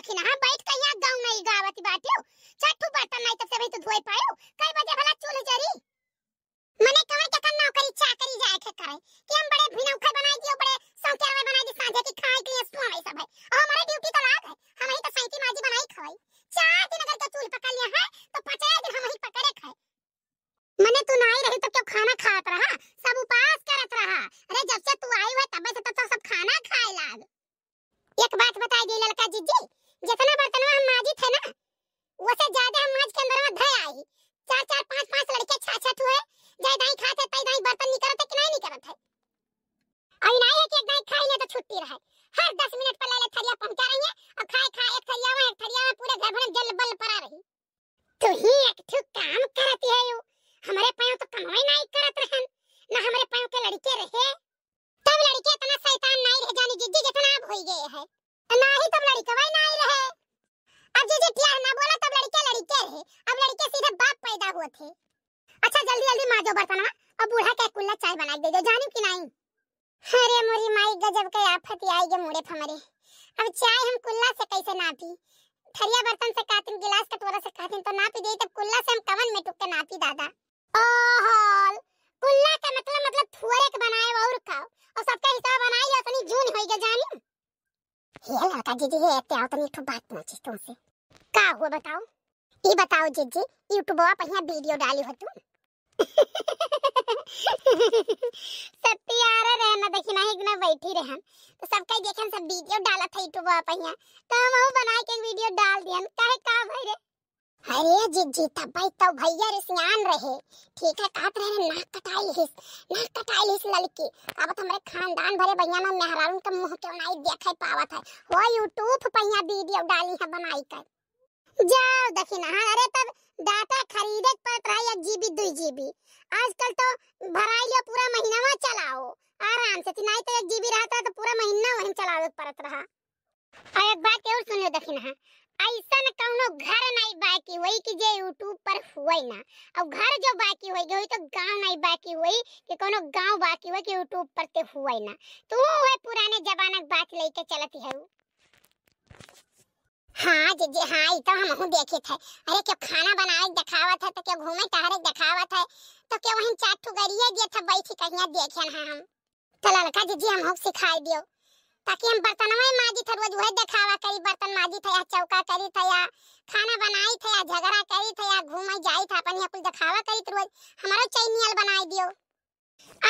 सखी ना हाँ, बैठ के यहां गांव में ही गावत बाटियो छठू बर्तन नहीं तो से भी तो धोई पायो कई बजे भला चूल जरी मने कहे के कन्ना नौकरी चाकरी जाए के करे कि हम बड़े भिनौ खा बनाई दियो बड़े सौकेर में बनाई दी साझे की खाए के लिए सुआई सब है और हमारे ड्यूटी तो लाग है हम ही तो सैंती माजी बनाई खाई चार दिन अगर के चूल पका लिया है तो पचाए दिन हम ही पकड़े खाए मने तू नहीं रही तो क्यों खाना खात रहा सब उपास करत रहा अरे जब से तू आई है तब से तो, सब खाना खाए लाग एक बात बता दी ललका जीजी जितना बर्तन हम माजी थे ना उससे ज्यादा हम माज के अंदर में धय आई चार चार पांच पांच लड़के छा छा ठुए जय दाई खाते तई तो दाई बर्तन निकरत कि नहीं निकरत थे अभी नहीं है कि एक दाई खाई ले तो छुट्टी रहे हर 10 मिनट पर लाले थरिया पहुंचा रही है और खाए खाए एक थरिया में एक थरिया में पूरे घर भर जल बल पड़ा रही तो ही एक ठो काम करती है यू हमारे पायो तो कमाई नहीं करत रहन ना हमारे पायो के लड़के रहे तब लड़के इतना शैतान नहीं रह जानी जिद्दी जितना आप हो गए है ना ही तब लड़के लड़कवा ना अब जे जे टीआर ना बोला तब लड़के लड़के रहे अब लड़के सीधे बाप पैदा हुए थे अच्छा जल्दी जल्दी मार दो बर्तन और बूढ़ा का कुल्ला चाय बना के दे दो जानू कि नहीं अरे मोरी माई गजब के आफत आई गे मुड़े फमरे अब चाय हम कुल्ला से कैसे नापी थरिया बर्तन से कातिन गिलास कटोरा से कातिन तो नापी दे तब कुल्ला से हम कवन में टुक के नापी दादा ओहोल कुल्ला का मतलब मतलब थुअरे के बनाए और खाओ और सबका हिसाब बनाई अपनी जून होई गे जानू हे लड़का दीदी हे ते तो तनी ठो बात पूछी तुमसे का हुआ बताओ ये बताओ जीजी यूट्यूब पर यहाँ वीडियो डाली हो तुम सत्य यार रहना देखी ना इतना बैठी रहे हम तो सबका देखन सब वीडियो डाला था यूट्यूब पर यहाँ तो हम वो बना के वीडियो डाल दिया काहे का भाई रे अरे जीजी तब भाई तो भैया रे सियान रहे ठीक है कहत रहे नाक कटाई हिस नाक कटाई हिस लड़की अब तो हमारे खानदान भरे भैया ना मेहरारू का तो मुंह क्यों नहीं देखे पावत है वो यूट्यूब पर यहाँ वीडियो डाली है बनाई कर जाओ दखिन हाँ अरे तब डाटा खरीदे पड़त रहा एक जीबी दो जीबी आजकल तो भराई लियो पूरा महीनावा चलाओ आराम से तिनाई तो एक जीबी रहता तो पूरा महीना वहीं चलावे पड़त रहा और एक बात और सुन लो दखिन हाँ ऐसा न कौनो घर नहीं बाकी हुई कि जे यूट्यूब पर हुई ना अब घर जो बाकी हुई गई तो गांव नहीं बाकी हुई कि कोनो गांव बाकी हुई कि यूट्यूब पर ते हुई ना तो वो पुराने जमाना बात लेके चलती है हाँ जीजी हाँ ये तो हम हूँ देखे थे अरे क्या खाना बनाए दिखावा था तो क्या घूमे टहरे दिखावा था तो क्या वहीं चार ठो गरिए दिए था बैठी कहिया देखे ना हम तो लड़का जीजी हम हूँ सिखा दियो ताकि हम बर्तन में माजी थे रोज वही दिखावा करी बर्तन माजी था या चौका करी था या खाना बनाई था या झगड़ा करी था या घूमे जाई था अपन या कुछ दिखावा करी थे रोज हमारा चैनियल बनाई दियो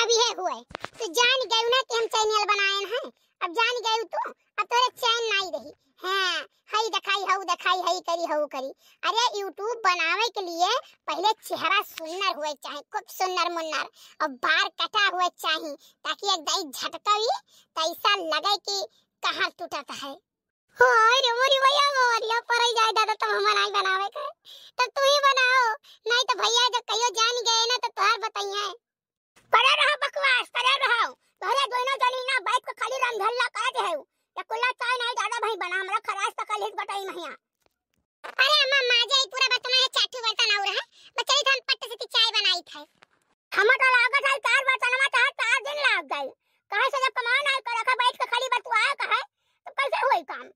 अब यह हुए तो जान गए ना कि हम चैनियल बनाए हैं अब जान गई तू अब तोरे चैन नहीं रही हां हई दिखाई हऊ दिखाई हई करी हऊ करी अरे यूट्यूब बनावे के लिए पहले चेहरा सुन्नर हुए चाहे खूब सुन्नर मुन्नर और बाल कटा हुए चाहे ताकि एक दाई झटका भी तैसा लगे कि कहां टूटा टूटता है ओए रे मोरी भैया मोरी पर जाए दादा तो हम नहीं बनावे के तो तू ही बनाओ नहीं तो भैया बैठी बर्तन आउर है बचरी धन पट से चाय बनाई थे हमर तो लागत है चार बर्तन में चार चार दिन लाग गए कहे से जब कमान आए कर रखा बैठ के खाली बतुआ कहे तो कैसे होई काम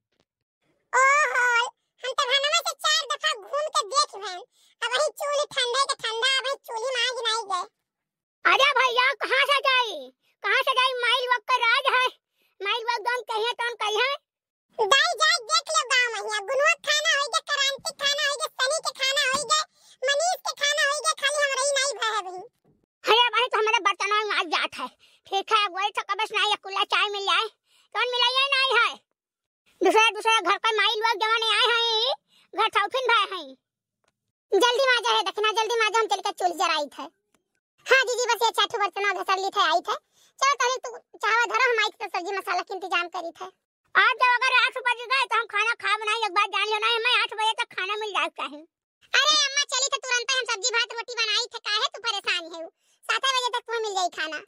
ओ हो हम तो घनमा से चार दफा घूम के देख भैन अब वही चूल्हे दूसरा दूसरा घर पर माई लोग जवान आए हैं घर चौफिन भाई हैं जल्दी माजा जाए दखना जल्दी माजा हम के चूल जराई थे हां दीदी बस ये चाठू बर्तन और घसर ली थे आई थे चलो तहले तू चाहवा धरो हम आई तो सब्जी मसाला के इंतजाम करी थे आज जब अगर 8 बजे गए तो हम खाना खा बनाए एक बार जान लेना है मैं 8 बजे तक खाना मिल जाए है अरे अम्मा चली तो तुरंत हम सब्जी भात रोटी बनाई थे काहे तू परेशान है सात बजे तक तुम्हें मिल जाए खाना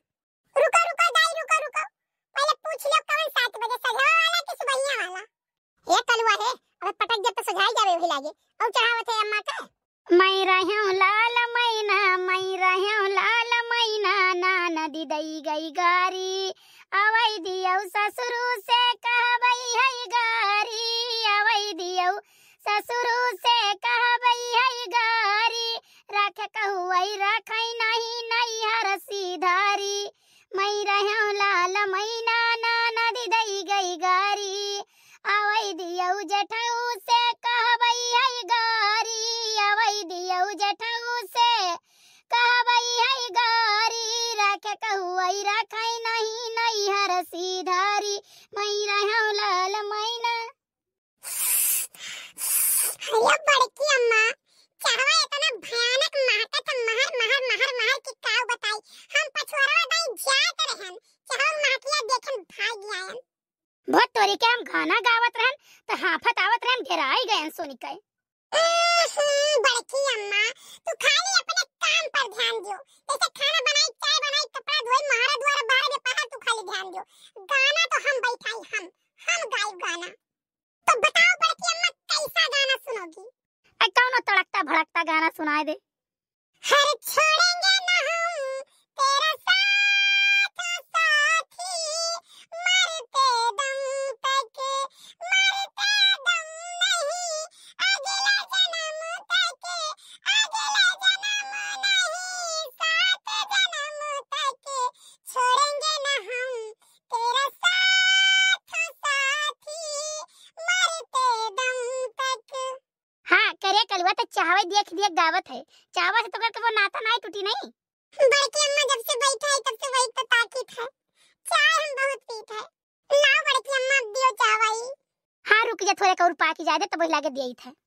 रुका रुका दाई रुका रुका पहले पूछ लो कौन साथ लागे और चढ़ावत है अम्मा का मैं रहूं लाल मैना मैं रहूं लाल मैना नाना दी दई गई गारी अवई दियो ससुरु से कई नहीं नई हर सीधारी मई रहौ लाल मैना अरे बड़की अम्मा चाहवा इतना भयानक महकत महर महर महर महर की काव बताई हम पछुआरवा दाई जात रहन चाहवा महकिया देखन भाग गयान बहुत तोरी के हम गाना गावत रहन तो हाफत आवत रहन घेराई गयन सोनी कई बड़की अम्मा तू खाली अपने काम पर ध्यान दियो जैसे खाना बनाई año. कहावे दिया खिदिया गावत है चावा से तो करके वो नाता ना टूटी नहीं बड़की अम्मा जब से बैठा है तब से वही तो ताकीत है चाय हम बहुत पीत है लाओ बड़की अम्मा अब दियो चावाई हां रुक जा थोड़े और पाकी जाए दे तब तो लागे दियई थे